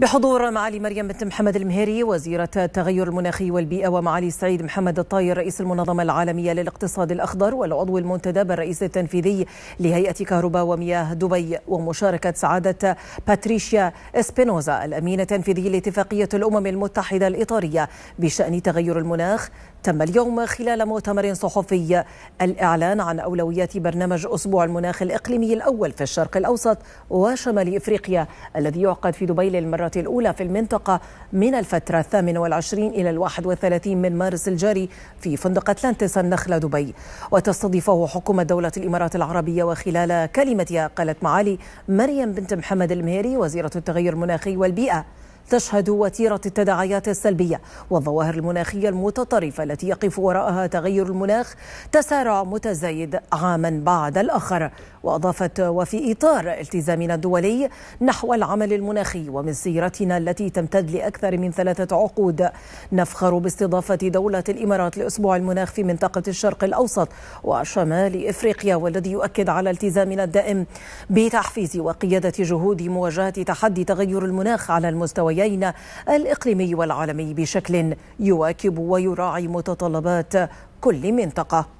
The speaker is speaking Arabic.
بحضور معالي مريم بنت محمد المهيري وزيرة التغير المناخي والبيئة ومعالي سعيد محمد الطاير رئيس المنظمة العالمية للاقتصاد الأخضر والعضو المنتدب الرئيس التنفيذي لهيئة كهرباء ومياه دبي ومشاركة سعادة باتريشيا اسبينوزا الأمين التنفيذي لاتفاقية الأمم المتحدة الإطارية بشأن تغير المناخ تم اليوم خلال مؤتمر صحفي الإعلان عن أولويات برنامج أسبوع المناخ الإقليمي الأول في الشرق الأوسط وشمال إفريقيا الذي يعقد في دبي للمرة الأولى في المنطقة من الفترة الثامن والعشرين إلى الواحد والثلاثين من مارس الجاري في فندق أتلانتس النخلة دبي وتستضيفه حكومة دولة الإمارات العربية وخلال كلمتها قالت معالي مريم بنت محمد المهيري وزيرة التغير المناخي والبيئة تشهد وتيرة التداعيات السلبية والظواهر المناخية المتطرفة التي يقف وراءها تغير المناخ تسارع متزايد عاما بعد الآخر وأضافت وفي إطار التزامنا الدولي نحو العمل المناخي ومن سيرتنا التي تمتد لأكثر من ثلاثة عقود نفخر باستضافة دولة الإمارات لأسبوع المناخ في منطقة الشرق الأوسط وشمال إفريقيا والذي يؤكد على التزامنا الدائم بتحفيز وقيادة جهود مواجهة تحدي تغير المناخ على المستويات الداعمين الإقليمي والعالمي بشكل يواكب ويراعي متطلبات كل منطقة